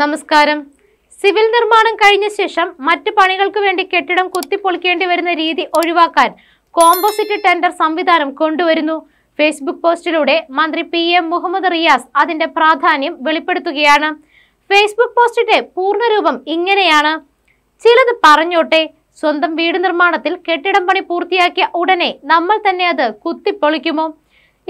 നമസ്കാരം സിവിൽ നിർമ്മാണം കഴിഞ്ഞ ശേഷം മറ്റ് പണികൾക്ക് വേണ്ടി കെട്ടിടം കുത്തിപ്പൊളിക്കേണ്ടി വരുന്ന രീതി ഒഴിവാക്കാൻ കോമ്പോസിറ്റ് ടെൻഡർ സംവിധാനം കൊണ്ടുവരുന്നു ഫേസ്ബുക്ക് പോസ്റ്റിലൂടെ മന്ത്രി പി എം മുഹമ്മദ് റിയാസ് അതിന്റെ പ്രാധാന്യം വെളിപ്പെടുത്തുകയാണ് ഫേസ്ബുക്ക് പോസ്റ്റിന്റെ പൂർണ്ണരൂപം ഇങ്ങനെയാണ് ചിലത് പറഞ്ഞോട്ടെ സ്വന്തം വീട് നിർമ്മാണത്തിൽ കെട്ടിടം പണി പൂർത്തിയാക്കിയ ഉടനെ നമ്മൾ തന്നെ അത് കുത്തിപ്പൊളിക്കുമോ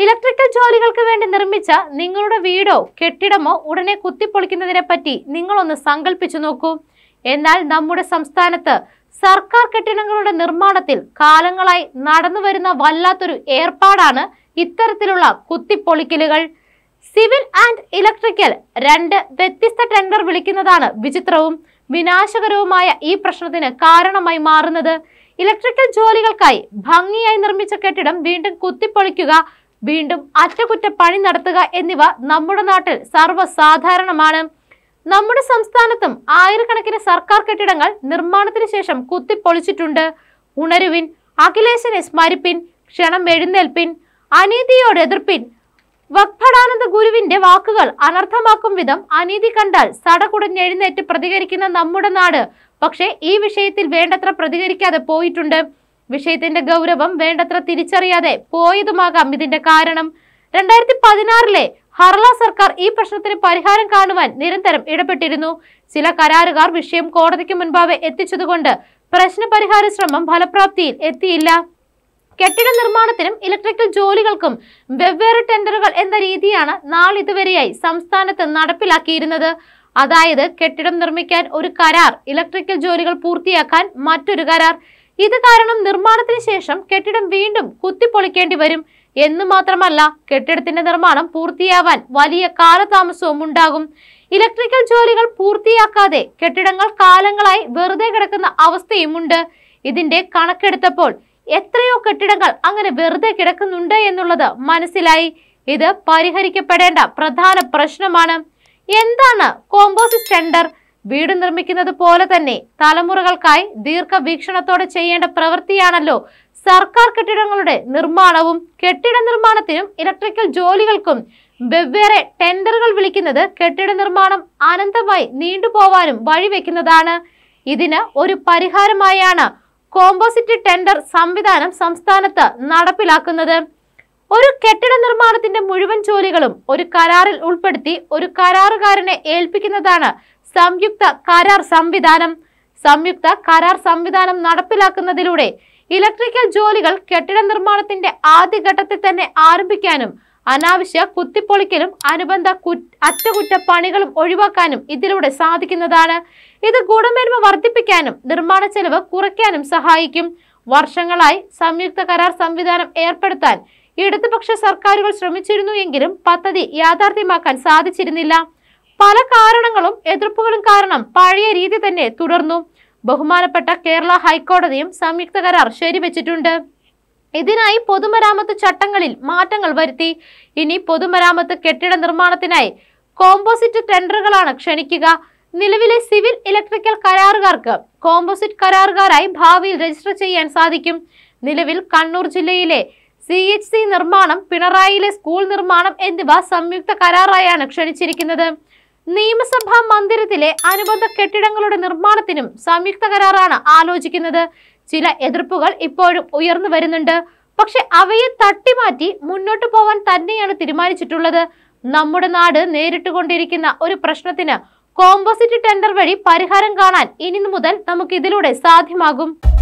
ഇലക്ട്രിക്കൽ ജോലികൾക്ക് വേണ്ടി നിർമ്മിച്ച നിങ്ങളുടെ വീടോ കെട്ടിടമോ ഉടനെ കുത്തിപ്പൊളിക്കുന്നതിനെ പറ്റി നിങ്ങളൊന്ന് സങ്കല്പിച്ചു നോക്കൂ എന്നാൽ നമ്മുടെ സംസ്ഥാനത്ത് സർക്കാർ കെട്ടിടങ്ങളുടെ നിർമ്മാണത്തിൽ കാലങ്ങളായി നടന്നുവരുന്ന വല്ലാത്തൊരു ഏർപ്പാടാണ് ഇത്തരത്തിലുള്ള കുത്തിപ്പൊളിക്കലുകൾ സിവിൽ ആൻഡ് ഇലക്ട്രിക്കൽ രണ്ട് വ്യത്യസ്ത ടെൻഡർ വിളിക്കുന്നതാണ് വിചിത്രവും വിനാശകരവുമായ ഈ പ്രശ്നത്തിന് കാരണമായി മാറുന്നത് ഇലക്ട്രിക്കൽ ജോലികൾക്കായി ഭംഗിയായി നിർമ്മിച്ച കെട്ടിടം വീണ്ടും കുത്തിപ്പൊളിക്കുക വീണ്ടും അറ്റകുറ്റപ്പണി നടത്തുക എന്നിവ നമ്മുടെ നാട്ടിൽ സർവ്വസാധാരണമാണ് നമ്മുടെ സംസ്ഥാനത്തും ആയിരക്കണക്കിന് സർക്കാർ കെട്ടിടങ്ങൾ നിർമ്മാണത്തിന് ശേഷം കുത്തിപ്പൊളിച്ചിട്ടുണ്ട് ഉണരുവിൻ അഖിലേശനെ സ്മരിപ്പിൻ ക്ഷണം എഴുന്നേൽപ്പിൻ അനീതിയോട് എതിർപ്പിൻ വക്ഭടാനന്ദ ഗുരുവിന്റെ വാക്കുകൾ അനർത്ഥമാക്കും വിധം അനീതി കണ്ടാൽ സടകുടഞ്ഞെഴുന്നേറ്റ് പ്രതികരിക്കുന്ന നമ്മുടെ നാട് പക്ഷേ ഈ വിഷയത്തിൽ വേണ്ടത്ര പ്രതികരിക്കാതെ പോയിട്ടുണ്ട് വിഷയത്തിന്റെ ഗൗരവം വേണ്ടത്ര തിരിച്ചറിയാതെ പോയതുമാകാം ഇതിന്റെ കാരണം രണ്ടായിരത്തി പതിനാറിലെ ഹർല സർക്കാർ ഈ പ്രശ്നത്തിന് പരിഹാരം കാണുവാൻ നിരന്തരം ഇടപെട്ടിരുന്നു ചില കരാറുകാർ വിഷയം കോടതിക്ക് മുൻപാകെ എത്തിച്ചതുകൊണ്ട് പ്രശ്ന പരിഹാര ശ്രമം ഫലപ്രാപ്തിയിൽ എത്തിയില്ല കെട്ടിട നിർമ്മാണത്തിനും ഇലക്ട്രിക്കൽ ജോലികൾക്കും വെവ്വേറെ ടെൻഡറുകൾ എന്ന രീതിയാണ് നാളിതുവരെയായി സംസ്ഥാനത്ത് നടപ്പിലാക്കിയിരുന്നത് അതായത് കെട്ടിടം നിർമ്മിക്കാൻ ഒരു കരാർ ഇലക്ട്രിക്കൽ ജോലികൾ പൂർത്തിയാക്കാൻ മറ്റൊരു കരാർ ഇത് കാരണം നിർമ്മാണത്തിന് ശേഷം കെട്ടിടം വീണ്ടും കുത്തിപ്പൊളിക്കേണ്ടി വരും എന്ന് മാത്രമല്ല കെട്ടിടത്തിന്റെ നിർമ്മാണം പൂർത്തിയാവാൻ വലിയ കാലതാമസവും ഉണ്ടാകും ഇലക്ട്രിക്കൽ ജോലികൾ പൂർത്തിയാക്കാതെ കെട്ടിടങ്ങൾ കാലങ്ങളായി വെറുതെ കിടക്കുന്ന അവസ്ഥയുമുണ്ട് ഇതിന്റെ കണക്കെടുത്തപ്പോൾ എത്രയോ കെട്ടിടങ്ങൾ അങ്ങനെ വെറുതെ കിടക്കുന്നുണ്ട് എന്നുള്ളത് മനസ്സിലായി ഇത് പരിഹരിക്കപ്പെടേണ്ട പ്രധാന പ്രശ്നമാണ് എന്താണ് കോമ്പോസിസ് ടെൻഡർ വീട് നിർമ്മിക്കുന്നത് പോലെ തന്നെ തലമുറകൾക്കായി ദീർഘവീക്ഷണത്തോടെ ചെയ്യേണ്ട പ്രവൃത്തിയാണല്ലോ സർക്കാർ കെട്ടിടങ്ങളുടെ നിർമ്മാണവും കെട്ടിട നിർമ്മാണത്തിനും ഇലക്ട്രിക്കൽ ജോലികൾക്കും വെവ്വേറെ ടെൻഡറുകൾ വിളിക്കുന്നത് കെട്ടിട നിർമ്മാണം അനന്തമായി നീണ്ടുപോവാനും വഴിവെക്കുന്നതാണ് ഇതിന് ഒരു പരിഹാരമായാണ് കോമ്പോസിറ്റ് ടെൻഡർ സംവിധാനം സംസ്ഥാനത്ത് നടപ്പിലാക്കുന്നത് ഒരു കെട്ടിട നിർമ്മാണത്തിന്റെ മുഴുവൻ ജോലികളും ഒരു കരാറിൽ ഉൾപ്പെടുത്തി ഒരു കരാറുകാരനെ ഏൽപ്പിക്കുന്നതാണ് സംയുക്ത കരാർ സംവിധാനം സംയുക്ത കരാർ സംവിധാനം നടപ്പിലാക്കുന്നതിലൂടെ ഇലക്ട്രിക്കൽ ജോലികൾ കെട്ടിട നിർമ്മാണത്തിന്റെ ആദ്യഘട്ടത്തിൽ തന്നെ ആരംഭിക്കാനും അനാവശ്യ കുത്തിപ്പൊളിക്കലും അനുബന്ധ അറ്റകുറ്റപ്പണികളും ഒഴിവാക്കാനും ഇതിലൂടെ സാധിക്കുന്നതാണ് ഇത് ഗുണമേന്മ വർദ്ധിപ്പിക്കാനും നിർമ്മാണ ചെലവ് കുറയ്ക്കാനും സഹായിക്കും വർഷങ്ങളായി സംയുക്ത കരാർ സംവിധാനം ഏർപ്പെടുത്താൻ ഇടതുപക്ഷ സർക്കാരുകൾ ശ്രമിച്ചിരുന്നു എങ്കിലും പദ്ധതി യാഥാർത്ഥ്യമാക്കാൻ സാധിച്ചിരുന്നില്ല പല കാരണങ്ങളും എതിർപ്പുകളും കാരണം പഴയ രീതി തന്നെ തുടർന്നു ബഹുമാനപ്പെട്ട കേരള ഹൈക്കോടതിയും സംയുക്ത കരാർ ശരിവച്ചിട്ടുണ്ട് ഇതിനായി പൊതുമരാമത്ത് ചട്ടങ്ങളിൽ മാറ്റങ്ങൾ വരുത്തി ഇനി പൊതുമരാമത്ത് കെട്ടിട നിർമ്മാണത്തിനായി കോമ്പോസിറ്റ് ടെൻഡറുകളാണ് ക്ഷണിക്കുക നിലവിലെ സിവിൽ ഇലക്ട്രിക്കൽ കരാറുകാർക്ക് കോമ്പോസിറ്റ് കരാറുകാരായി ഭാവിയിൽ രജിസ്റ്റർ ചെയ്യാൻ സാധിക്കും നിലവിൽ കണ്ണൂർ ജില്ലയിലെ സി എച്ച് സി നിർമ്മാണം പിണറായിയിലെ സ്കൂൾ നിർമ്മാണം എന്നിവ സംയുക്ത കരാറായാണ് ക്ഷണിച്ചിരിക്കുന്നത് നിയമസഭാ മന്ദിരത്തിലെ അനുബന്ധ കെട്ടിടങ്ങളുടെ നിർമ്മാണത്തിനും സംയുക്ത കരാറാണ് ആലോചിക്കുന്നത് ചില എതിർപ്പുകൾ ഇപ്പോഴും ഉയർന്നു വരുന്നുണ്ട് പക്ഷെ അവയെ തട്ടിമാറ്റി മുന്നോട്ട് പോവാൻ തന്നെയാണ് തീരുമാനിച്ചിട്ടുള്ളത് നമ്മുടെ നാട് നേരിട്ടുകൊണ്ടിരിക്കുന്ന ഒരു പ്രശ്നത്തിന് കോമ്പോസിറ്റ് ടെൻഡർ വഴി പരിഹാരം കാണാൻ ഇനി മുതൽ നമുക്ക് ഇതിലൂടെ സാധ്യമാകും